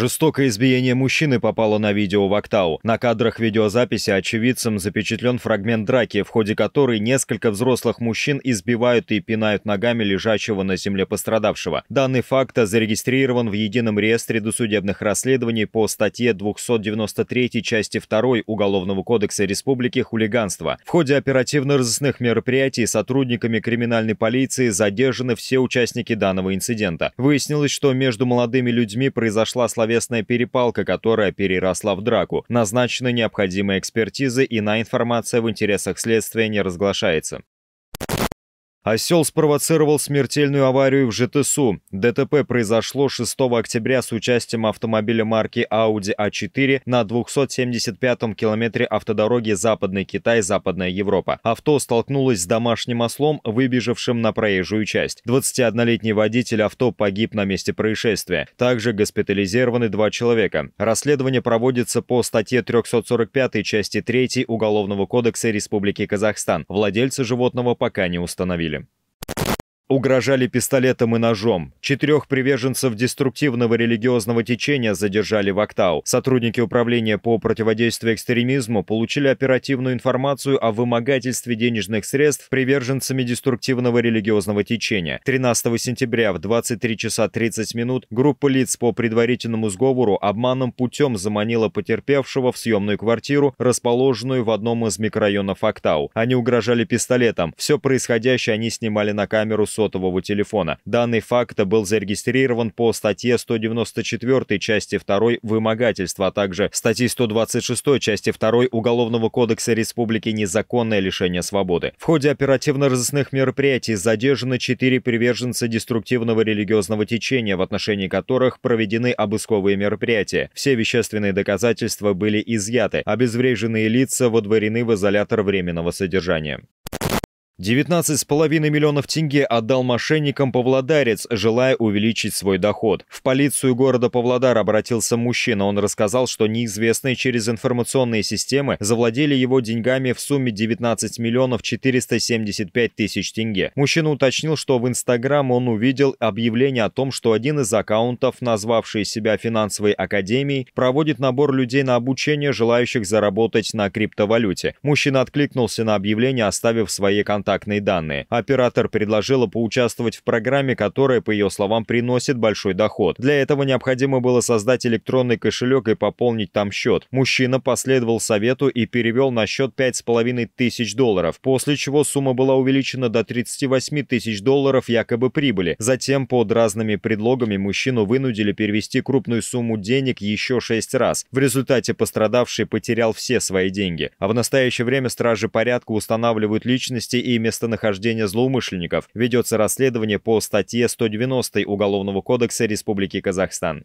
Жестокое избиение мужчины попало на видео в Октау. На кадрах видеозаписи очевидцам запечатлен фрагмент драки, в ходе которой несколько взрослых мужчин избивают и пинают ногами лежащего на земле пострадавшего. Данный факт зарегистрирован в Едином реестре досудебных расследований по статье 293 части 2 Уголовного кодекса Республики «Хулиганство». В ходе оперативно-розыскных мероприятий сотрудниками криминальной полиции задержаны все участники данного инцидента. Выяснилось, что между молодыми людьми произошла словесная словесная перепалка, которая переросла в драку. Назначены необходимые экспертизы, и на информация в интересах следствия не разглашается. Осел спровоцировал смертельную аварию в ЖТСУ. ДТП произошло 6 октября с участием автомобиля марки Audi A4 а на 275-м километре автодороги Западный Китай, Западная Европа. Авто столкнулось с домашним ослом, выбежавшим на проезжую часть. 21-летний водитель авто погиб на месте происшествия. Также госпитализированы два человека. Расследование проводится по статье 345 части 3 Уголовного кодекса Республики Казахстан. Владельца животного пока не установили автомобилем. Угрожали пистолетом и ножом. Четырех приверженцев деструктивного религиозного течения задержали в Актау. Сотрудники управления по противодействию экстремизму получили оперативную информацию о вымогательстве денежных средств приверженцами деструктивного религиозного течения. 13 сентября в 23 часа 30 минут группа лиц по предварительному сговору обманным путем заманила потерпевшего в съемную квартиру, расположенную в одном из микрорайонов Актау. Они угрожали пистолетом. Все происходящее они снимали на камеру с сотового телефона. Данный факт был зарегистрирован по статье 194 части 2 «Вымогательство», а также статьи 126 части 2 Уголовного кодекса Республики «Незаконное лишение свободы». В ходе оперативно-розыскных мероприятий задержаны четыре приверженца деструктивного религиозного течения, в отношении которых проведены обысковые мероприятия. Все вещественные доказательства были изъяты, обезвреженные лица водворены в изолятор временного содержания. 19,5 миллионов тенге отдал мошенникам Павлодарец, желая увеличить свой доход. В полицию города Павлодар обратился мужчина. Он рассказал, что неизвестные через информационные системы завладели его деньгами в сумме 19 миллионов 475 тысяч тенге. Мужчина уточнил, что в Инстаграм он увидел объявление о том, что один из аккаунтов, назвавший себя финансовой академией, проводит набор людей на обучение, желающих заработать на криптовалюте. Мужчина откликнулся на объявление, оставив свои контакты контактные данные. Оператор предложила поучаствовать в программе, которая, по ее словам, приносит большой доход. Для этого необходимо было создать электронный кошелек и пополнить там счет. Мужчина последовал совету и перевел на счет 5,5 тысяч долларов, после чего сумма была увеличена до 38 тысяч долларов якобы прибыли. Затем под разными предлогами мужчину вынудили перевести крупную сумму денег еще шесть раз. В результате пострадавший потерял все свои деньги. А в настоящее время стражи порядка устанавливают личности и местонахождения злоумышленников ведется расследование по статье 190 Уголовного кодекса Республики Казахстан.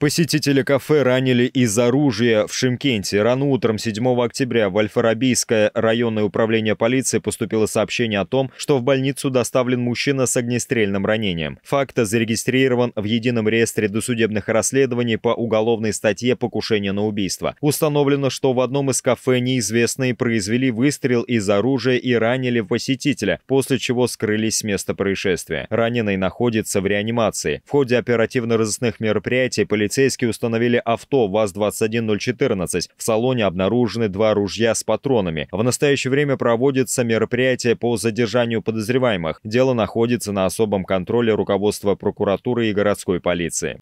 Посетители кафе ранили из оружия в Шимкенте. Рано утром 7 октября в Альфарабийское районное управление полиции поступило сообщение о том, что в больницу доставлен мужчина с огнестрельным ранением. Факт зарегистрирован в Едином реестре досудебных расследований по уголовной статье «Покушение на убийство». Установлено, что в одном из кафе неизвестные произвели выстрел из оружия и ранили посетителя, после чего скрылись с места происшествия. Раненый находится в реанимации. В ходе оперативно-розыскных мероприятий полиция Полицейские установили авто ВАЗ-21014. В салоне обнаружены два ружья с патронами. В настоящее время проводится мероприятие по задержанию подозреваемых. Дело находится на особом контроле руководства прокуратуры и городской полиции.